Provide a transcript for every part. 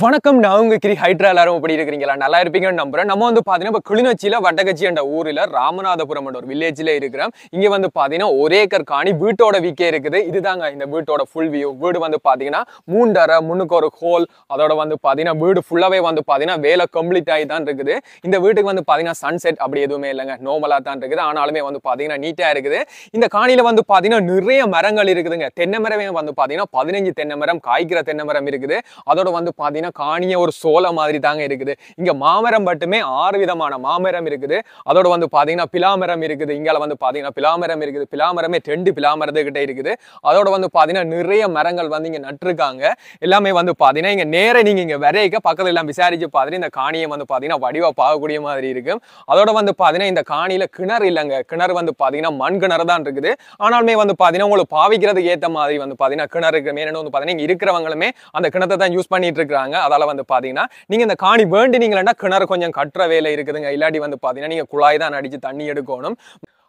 வணக்கம் நான் உங்க கிரி ஹைட்ரா எல்லாரும் எப்படி இருக்கிறீங்களா நல்லா இருப்பீங்கன்னு நம்புறேன் நம்ம வந்து பார்த்தீங்கன்னா இப்ப கிளிநொச்சியில் வடகச்சி என்ற ஊரில் ராமநாதபுரம் என்ற ஒரு வில்லேஜ்ல இருக்கிறோம் இங்கே வந்து பார்த்தீங்கன்னா ஒரே ஏக்கர் காணி வீட்டோட வீக்கே இருக்குது இதுதாங்க இந்த வீட்டோட ஃபுல் வியூ வீடு வந்து பார்த்தீங்கன்னா மூண்டரை முன்னுக்கு ஒரு ஹோல் அதோட வந்து பார்த்தீங்கன்னா வீடு ஃபுல்லாகவே வந்து பார்த்தீங்கன்னா வேலை கம்ப்ளீட் ஆகி தான் இருக்குது இந்த வீட்டுக்கு வந்து பார்த்தீங்கன்னா சன்செட் அப்படி எதுவுமே இல்லைங்க நோமலாக தான் இருக்குது ஆனாலுமே வந்து பார்த்தீங்கன்னா நீட்டாக இருக்குது இந்த காணியில வந்து பார்த்தீங்கன்னா நிறைய மரங்கள் இருக்குதுங்க தென்னை மரமே வந்து பார்த்தீங்கன்னா பதினஞ்சு தென்னை மரம் காய்க்கிற தென்னை மரம் இருக்குது அதோட வந்து பார்த்தீங்கன்னா பார்த்தீங்கன்னா காணிய ஒரு சோலை மாதிரி தாங்க இருக்குது இங்கே மாமரம் மட்டுமே ஆறு விதமான மாமரம் இருக்குது அதோட வந்து பார்த்தீங்கன்னா பிலாமரம் இருக்குது இங்கால வந்து பார்த்தீங்கன்னா பிலாமரம் இருக்குது பிலாமரமே ரெண்டு பிலாமரத்துக்கிட்டே இருக்குது அதோட வந்து பார்த்தீங்கன்னா நிறைய மரங்கள் வந்து இங்கே நட்டுருக்காங்க எல்லாமே வந்து பார்த்தீங்கன்னா இங்கே நேரம் நீங்கள் இங்கே விரைக்க பக்கத்தில் எல்லாம் விசாரிச்சு பார்த்துட்டு இந்த காணியை வந்து பார்த்தீங்கன்னா வடிவாக பார்க்கக்கூடிய மாதிரி இருக்கும் அதோட வந்து பார்த்தீங்கன்னா இந்த காணியில் கிணறு இல்லைங்க கிணறு வந்து பார்த்தீங்கன்னா மண் கிணறு தான் இருக்குது ஆனாலுமே வந்து பார்த்தீங்கன்னா உங்களுக்கு பாவிக்கிறதுக்கு ஏற்ற மாதிரி வந்து பார்த்தீங்கன்னா கிணறு மேலும் வந்து பார்த்தீங்கன்னா இருக்கிறவங்களுமே அந்த கிணத்தை தான் யூஸ் பண்ணிட்டு இருக்கிறாங்க இருக்காங்க அதால வந்து பாத்தீங்கன்னா நீங்க இந்த காணி வேண்டி வேண்டினீங்களா கிணறு கொஞ்சம் கட்டுற வேலை இருக்குதுங்க இல்லாட்டி வந்து பாத்தீங்கன்னா நீங்க குழாய் தான் அடிச்சு தண்ணி எடுக்கணும்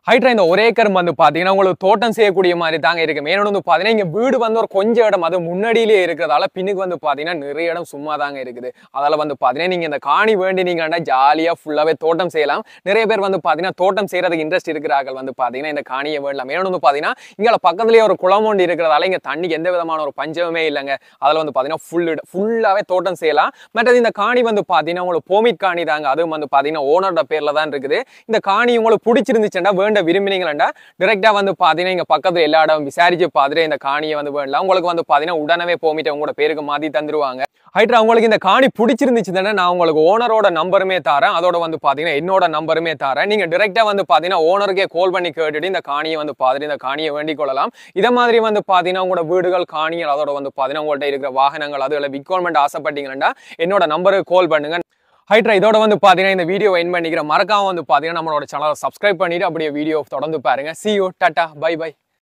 ஹைட்ரா இந்த ஒரே கரும்பு வந்து பார்த்தீங்கன்னா உங்களுக்கு தோட்டம் செய்யக்கூடிய மாதிரி தாங்க இருக்குது மேனோடு வந்து பார்த்தீங்கன்னா இங்கே வீடு வந்து ஒரு கொஞ்சம் இடம் அது முன்னாடியிலே இருக்கிறதால பின்னுக்கு வந்து பார்த்தீங்கன்னா நிறைய இடம் சும்மா தாங்க இருக்குது அதால் வந்து பார்த்தீங்கன்னா நீங்கள் இந்த காணி வேண்டி நீங்கன்னா ஜாலியாக ஃபுல்லாகவே தோட்டம் செய்யலாம் நிறைய பேர் வந்து பார்த்தீங்கன்னா தோட்டம் செய்கிறதுக்கு இன்ட்ரெஸ்ட் இருக்கிறார்கள் வந்து பார்த்தீங்கன்னா இந்த காணியை வேண்டலாம் மேனோடு வந்து பார்த்தீங்கன்னா இங்கே பக்கத்துலேயே ஒரு குளம் ஒன்று இருக்கிறதால இங்கே தண்ணிக்கு எந்த விதமான ஒரு பஞ்சமே இல்லைங்க அதில் வந்து பார்த்தீங்கன்னா ஃபுல் ஃபுல்லாகவே தோட்டம் செய்யலாம் மற்றது இந்த காணி வந்து பார்த்தீங்கன்னா உங்களுக்கு போமிட் காணி தாங்க அதுவும் வந்து பார்த்தீங்கன்னா ஓனரோட பேரில் தான் இருக்குது இந்த காணி உங்களுக்கு பிடிச்சிருந்துச்சுன்னா வேண்ட கட்ட விரும்பினீங்களா டிரெக்டா வந்து பாத்தீங்கன்னா இங்க பக்கத்துல எல்லா இடம் விசாரிச்சு பார்த்துட்டு இந்த காணியை வந்து வேணலாம் உங்களுக்கு வந்து பாத்தீங்கன்னா உடனே போமிட்டு உங்களோட பேருக்கு மாற்றி தந்துருவாங்க ஹைட்ரா உங்களுக்கு இந்த காணி பிடிச்சிருந்துச்சு தானே நான் உங்களுக்கு ஓனரோட நம்பருமே தரேன் அதோட வந்து பாத்தீங்கன்னா என்னோட நம்பருமே தரேன் நீங்க டிரெக்டா வந்து பாத்தீங்கன்னா ஓனருக்கே கால் பண்ணி கேட்டுட்டு இந்த காணியை வந்து பார்த்துட்டு இந்த காணியை வேண்டிக் கொள்ளலாம் இதை மாதிரி வந்து பாத்தீங்கன்னா உங்களோட வீடுகள் காணிகள் அதோட வந்து பாத்தீங்கன்னா உங்கள்கிட்ட இருக்கிற வாகனங்கள் அது இல்லை ஆசைப்பட்டீங்கன்னா என்னோட நம்பருக்கு கால் பண்ணுங்க ஹைட்ரா இதோட வந்து பார்த்தீங்கன்னா இந்த வீடியோ என் பண்ணிக்கிற மறக்காம வந்து பார்த்தீங்கன்னா நம்மளோட சேனலை சப்ஸ்கிரைப் பண்ணிட்டு அப்படியே வீடியோ தொடர்ந்து பாருங்க see you tata bye by